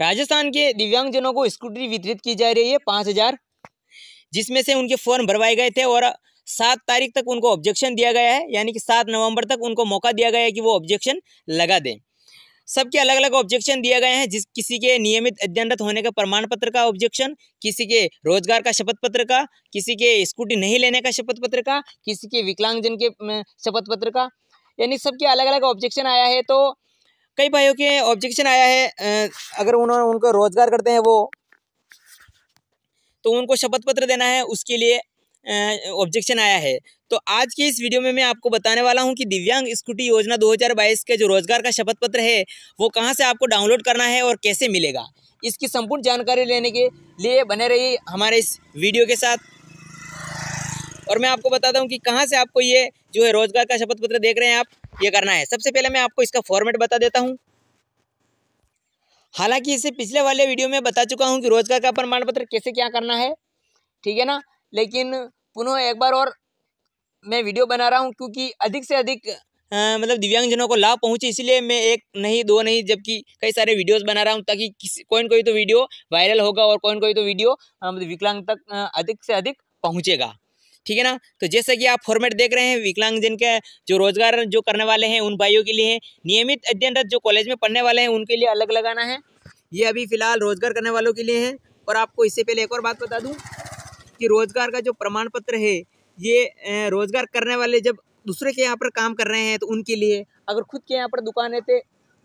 राजस्थान के दिव्यांगजनों को स्कूटरी वितरित की जा रही है पाँच हज़ार जिसमें से उनके फॉर्म भरवाए गए थे और सात तारीख तक उनको ऑब्जेक्शन दिया गया है यानी कि सात नवंबर तक उनको मौका दिया गया है कि वो ऑब्जेक्शन लगा दें सबके अलग अलग ऑब्जेक्शन दिए गए हैं जिस किसी के नियमित अध्ययनरत होने का प्रमाण पत्र का ऑब्जेक्शन किसी के रोजगार का शपथ पत्र का किसी के स्कूटी नहीं लेने का शपथ पत्र का किसी के विकलांगजन के शपथ पत्र का यानी सबके अलग अलग ऑब्जेक्शन आया है तो कई भाइयों के ऑब्जेक्शन आया है अगर उन्होंने उनको रोजगार करते हैं वो तो उनको शपथ पत्र देना है उसके लिए ऑब्जेक्शन आया है तो आज की इस वीडियो में मैं आपको बताने वाला हूं कि दिव्यांग स्कूटी योजना 2022 के जो रोजगार का शपथ पत्र है वो कहां से आपको डाउनलोड करना है और कैसे मिलेगा इसकी संपूर्ण जानकारी लेने के लिए बने रही हमारे इस वीडियो के साथ और मैं आपको बताता हूँ कि कहाँ से आपको ये जो है रोजगार का शपथ पत्र देख रहे हैं आप ये करना है सबसे पहले मैं आपको इसका फॉर्मेट बता देता हूँ हालांकि इसे पिछले वाले वीडियो में बता चुका हूँ कि रोजगार का प्रमाण पत्र कैसे क्या करना है ठीक है ना लेकिन पुनः एक बार और मैं वीडियो बना रहा हूँ क्योंकि अधिक से अधिक आ, मतलब दिव्यांगजनों को लाभ पहुँचे इसलिए मैं एक नहीं दो नहीं जबकि कई सारे वीडियोस बना रहा हूँ ताकि किसी कोई कोई तो वीडियो वायरल होगा और कोई कोई तो वीडियो मतलब विकलांग तक अधिक से अधिक पहुँचेगा ठीक है ना तो जैसा कि आप फॉर्मेट देख रहे हैं विकलांगजन के जो रोजगार जो करने वाले हैं उन भाइयों के लिए नियमित अध्ययनरत जो कॉलेज में पढ़ने वाले हैं उनके लिए अलग लगाना है ये अभी फिलहाल रोजगार करने वालों के लिए है और आपको इससे पहले एक और बात बता दूँ कि रोजगार का जो प्रमाण पत्र है ये रोजगार करने वाले जब दूसरे के यहाँ पर काम कर रहे हैं तो उनके लिए अगर खुद के यहाँ पर दुकान है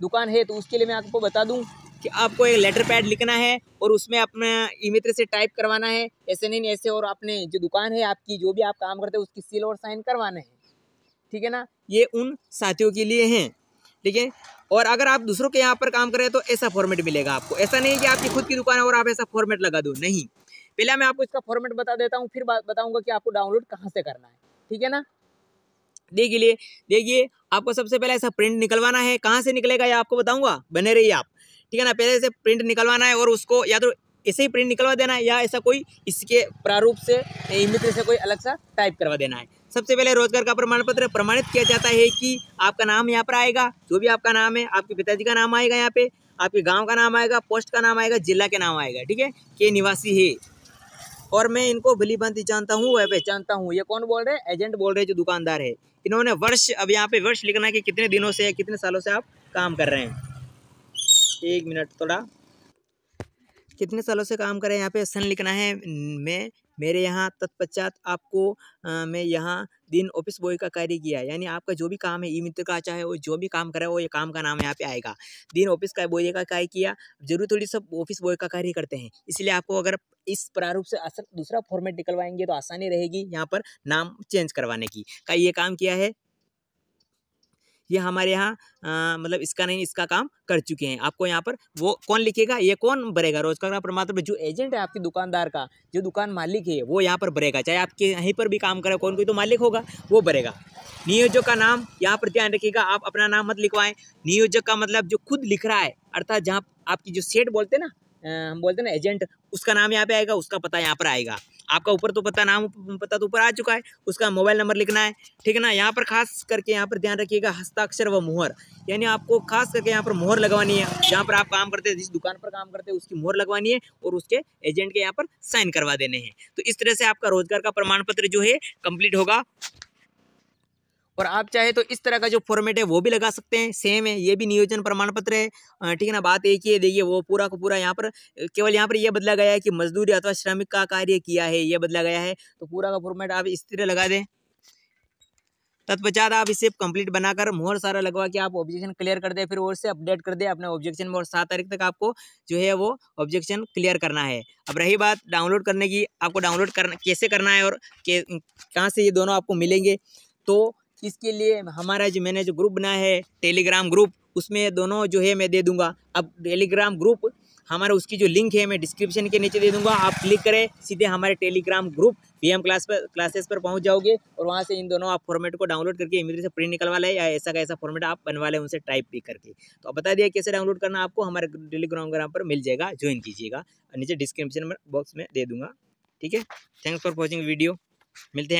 दुकान है तो उसके लिए मैं आपको बता दूँ कि आपको एक लेटर पैड लिखना है और उसमें अपना ई मित्र से टाइप करवाना है ऐसे नहीं ऐसे और आपने जो दुकान है आपकी जो भी आप काम करते हैं उसकी सील और साइन करवाना है ठीक है ना ये उन साथियों के लिए हैं ठीक है और अगर आप दूसरों के यहाँ पर काम करें तो ऐसा फॉर्मेट मिलेगा आपको ऐसा नहीं कि आपकी खुद की दुकान है और आप ऐसा फॉर्मेट लगा दो नहीं पहले मैं आपको इसका फॉर्मेट बता देता हूँ फिर बताऊँगा कि आपको डाउनलोड कहाँ से करना है ठीक है ना देखिए देखिए आपको सबसे पहले ऐसा प्रिंट निकलवाना है कहाँ से निकलेगा ये आपको बताऊँगा बने रहिए आप ठीक है ना पहले से प्रिंट निकलवाना है और उसको या तो ऐसे ही प्रिंट निकलवा देना है या ऐसा कोई इसके प्रारूप से मित्र से कोई अलग सा टाइप करवा देना है सबसे पहले रोजगार का प्रमाण पत्र प्रमाणित किया जाता है कि आपका नाम यहाँ पर आएगा जो भी आपका नाम है आपके पिताजी का नाम आएगा यहाँ पे आपके गांव का नाम आएगा पोस्ट का नाम आएगा जिला के नाम आएगा ठीक है के निवासी है और मैं इनको भली भांति जानता हूँ वह पहचानता हूँ ये कौन बोल रहे हैं एजेंट बोल रहे हैं जो दुकानदार है इन्होंने वर्ष अब यहाँ पे वर्ष लिखना है कि कितने दिनों से कितने सालों से आप काम कर रहे हैं एक मिनट थोड़ा कितने सालों से काम करें यहाँ पे सन लिखना है मैं मेरे यहाँ तत्पश्चात आपको आ, मैं यहाँ दिन ऑफिस बॉय का कार्य किया यानी आपका जो भी काम है ई मित्र का चाहे वो जो भी काम करा वो ये काम का नाम यहाँ पे आएगा दिन ऑफिस का बॉय का कार्य किया जरूर थोड़ी सब ऑफिस बॉय का कार्य करते हैं इसलिए आपको अगर इस प्रारूप से दूसरा फॉर्मेट निकलवाएंगे तो आसानी रहेगी यहाँ पर नाम चेंज करवाने की का ये काम किया है ये हमारे यहाँ मतलब इसका नहीं इसका काम कर चुके हैं आपको यहाँ पर वो कौन लिखेगा ये कौन भरेगा रोजगार का प्रमाण पत्र जो एजेंट है आपकी दुकानदार का जो दुकान मालिक है वो यहाँ पर भरेगा चाहे आपके यहीं पर भी काम करे कौन कोई तो मालिक होगा वो भरेगा नियोजक का नाम यहाँ पर ध्यान रखिएगा आप अपना नाम मत लिखवाएं नियोजक का मतलब जो खुद लिख रहा है अर्थात जहाँ आपकी जो सेट बोलते हैं ना हम बोलते हैं ना एजेंट उसका नाम यहाँ पे आएगा उसका पता यहाँ पर आएगा आपका ऊपर तो पता नाम पता तो ऊपर आ चुका है उसका मोबाइल नंबर लिखना है ठीक है ना यहाँ पर खास करके यहाँ पर ध्यान रखिएगा हस्ताक्षर व मोहर यानी आपको खास करके यहाँ पर मोहर लगवानी है जहाँ पर आप काम करते हैं जिस दुकान पर काम करते हैं उसकी मोहर लगवानी है और उसके एजेंट के यहाँ पर साइन करवा देने हैं तो इस तरह से आपका रोजगार का प्रमाण पत्र जो है कम्प्लीट होगा और आप चाहे तो इस तरह का जो फॉर्मेट है वो भी लगा सकते हैं सेम है ये भी नियोजन प्रमाण पत्र है ठीक है ना बात एक ही है देखिए वो पूरा का पूरा यहाँ पर केवल यहाँ पर यह बदला गया है कि मजदूरी अथवा श्रमिक का कार्य किया है ये बदला गया है तो पूरा का फॉर्मेट आप इस तरह लगा दें तत्पश्चात आप इसे कंप्लीट बनाकर मोहर सारा लगवा के आप ऑब्जेक्शन क्लियर कर दे फिर और से अपडेट कर दे अपने ऑब्जेक्शन में और सात तारीख तक आपको जो है वो ऑब्जेक्शन क्लियर करना है अब रही बात डाउनलोड करने की आपको डाउनलोड करना कैसे करना है और कहाँ से ये दोनों आपको मिलेंगे तो इसके लिए हमारा जो मैंने जो ग्रुप बनाया है टेलीग्राम ग्रुप उसमें दोनों जो है मैं दे दूंगा अब टेलीग्राम ग्रुप हमारा उसकी जो लिंक है मैं डिस्क्रिप्शन के नीचे दे दूंगा आप क्लिक करें सीधे हमारे Telegram group V M class पर क्लासेस पर पहुंच जाओगे और वहां से इन दोनों आप फॉर्मेट को डाउनलोड करके इमीडियट से प्रिंट निकलवा लें या ऐसा का ऐसा फॉर्मेट आप बनवा लें उनसे टाइप भी करके तो बता दिया कैसे डाउनलोड करना आपको हमारे टेलीग्राम ग्राम पर मिल जाएगा ज्वाइन कीजिएगा नीचे डिस्क्रिप्शन बॉक्स में दे दूंगा ठीक है थैंक्स फॉर वॉचिंग वीडियो मिलते हैं